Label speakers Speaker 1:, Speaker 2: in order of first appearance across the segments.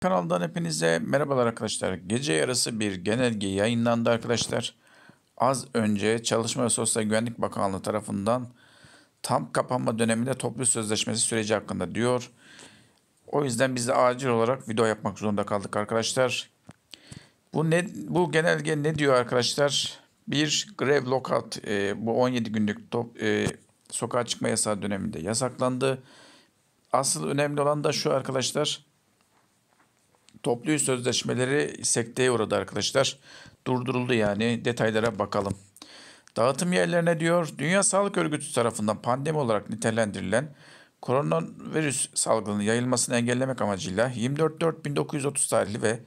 Speaker 1: Kanaldan hepinize merhabalar arkadaşlar. Gece yarısı bir genelge yayınlandı arkadaşlar. Az önce Çalışma ve Sosyal Güvenlik Bakanlığı tarafından tam kapanma döneminde toplu sözleşmesi süreci hakkında diyor. O yüzden biz de acil olarak video yapmak zorunda kaldık arkadaşlar. Bu ne bu genelge ne diyor arkadaşlar? Bir grev lockout e, bu 17 günlük top, e, sokağa çıkma yasağı döneminde yasaklandı. Asıl önemli olan da şu arkadaşlar Toplu sözleşmeleri sekteye uğradı arkadaşlar. Durduruldu yani detaylara bakalım. Dağıtım yerlerine diyor Dünya Sağlık Örgütü tarafından pandemi olarak nitelendirilen koronavirüs salgının yayılmasını engellemek amacıyla 24.4.1930 tarihli ve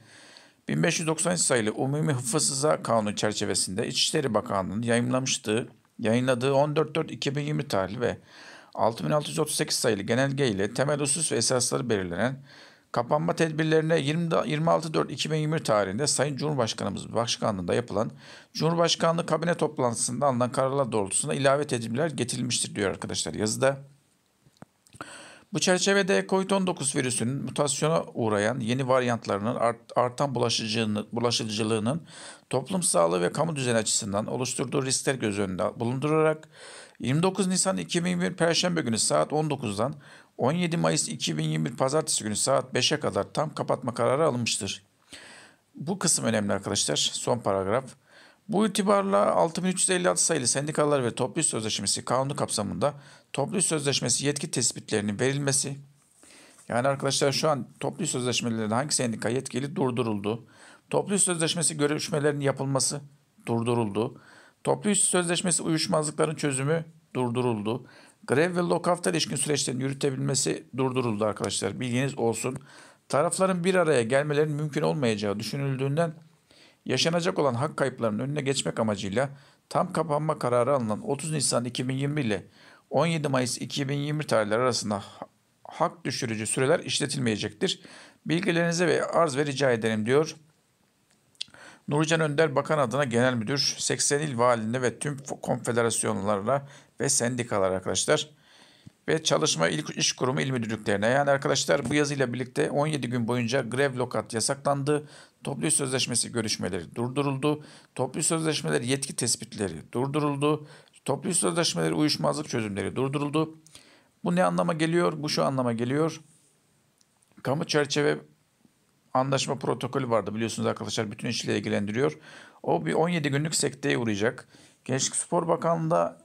Speaker 1: 1590 sayılı Umumi Hıfzıza Kanunu çerçevesinde İçişleri Bakanlığı'nın yayınlamıştığı, yayınladığı 14.4.2020 tarihli ve 6638 sayılı genelge ile temel usus ve esasları belirlenen Kapanma tedbirlerine 26.4.2020 tarihinde Sayın Cumhurbaşkanımız başkanlığında yapılan Cumhurbaşkanlığı kabine toplantısında alınan kararlar doğrultusunda ilave tedbirler getirilmiştir diyor arkadaşlar yazıda. Bu çerçevede COVID-19 virüsünün mutasyona uğrayan yeni varyantlarının art, artan bulaşıcılığının toplum sağlığı ve kamu düzeni açısından oluşturduğu riskler göz önünde bulundurarak 29 Nisan 2021 Perşembe günü saat 19'dan 17 Mayıs 2021 Pazartesi günü saat 5'e kadar tam kapatma kararı alınmıştır. Bu kısım önemli arkadaşlar. Son paragraf. Bu itibarla 6356 sayılı sendikalar ve toplu sözleşmesi kanunu kapsamında toplu sözleşmesi yetki tespitlerinin verilmesi. Yani arkadaşlar şu an toplu sözleşmelerinde hangi sendika yetkili durduruldu. Toplu sözleşmesi görüşmelerinin yapılması durduruldu. Toplu sözleşmesi uyuşmazlıkların çözümü durduruldu. Grev ve lockouta ilişkin süreçlerin yürütebilmesi durduruldu arkadaşlar. Bilginiz olsun. Tarafların bir araya gelmelerinin mümkün olmayacağı düşünüldüğünden yaşanacak olan hak kayıplarının önüne geçmek amacıyla tam kapanma kararı alınan 30 Nisan 2020 ile 17 Mayıs 2020 tarihleri arasında hak düşürücü süreler işletilmeyecektir. Bilgilerinize ve arz ve rica ederim diyor. Nurcan Önder Bakan adına genel müdür, 80 il valinde ve tüm konfederasyonlarla ve sendikalar arkadaşlar ve Çalışma ilk iş Kurumu İl Müdürlüklerine. Yani arkadaşlar bu yazıyla birlikte 17 gün boyunca grev lokat yasaklandı. Toplu sözleşmesi görüşmeleri durduruldu. Toplu sözleşmeleri yetki tespitleri durduruldu. Toplu sözleşmeleri uyuşmazlık çözümleri durduruldu. Bu ne anlama geliyor? Bu şu anlama geliyor. Kamu çerçeve anlaşma protokolü vardı biliyorsunuz arkadaşlar bütün işleri ilgilendiriyor. O bir 17 günlük sekteye uğrayacak. Gençlik Spor Bakanlığı'nda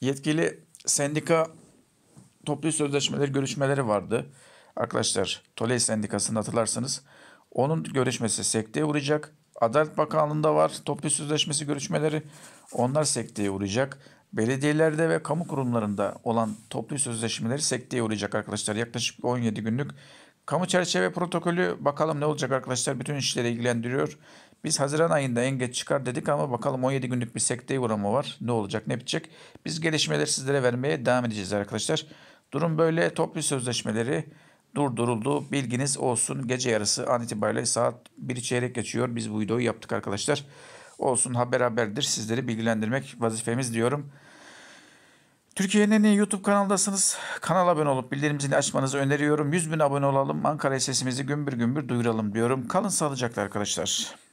Speaker 1: yetkili sendika toplu sözleşmeleri görüşmeleri vardı. Arkadaşlar Toley Sendikası'nı hatırlarsanız onun görüşmesi sekteye uğrayacak. Adalet Bakanlığı'nda var toplu sözleşmesi görüşmeleri. Onlar sekteye uğrayacak. Belediyelerde ve kamu kurumlarında olan toplu sözleşmeleri sekteye uğrayacak arkadaşlar. Yaklaşık 17 günlük Kamu çerçeve protokolü bakalım ne olacak arkadaşlar bütün işleri ilgilendiriyor. Biz Haziran ayında en geç çıkar dedik ama bakalım 17 günlük bir sekteye uğrama var. Ne olacak ne bitecek? Biz gelişmeleri sizlere vermeye devam edeceğiz arkadaşlar. Durum böyle toplu sözleşmeleri durduruldu. Bilginiz olsun gece yarısı an itibariyle saat 1 çeyrek geçiyor. Biz bu videoyu yaptık arkadaşlar. Olsun haber haberdir sizleri bilgilendirmek vazifemiz diyorum. Türkiye'nin en iyi YouTube kanalındasınız. Kanala abone olup bildirim zilini açmanızı öneriyorum. 100 bin abone olalım. Ankara sesimizi gümbür gümbür duyuralım diyorum. Kalın sağlıcakla arkadaşlar.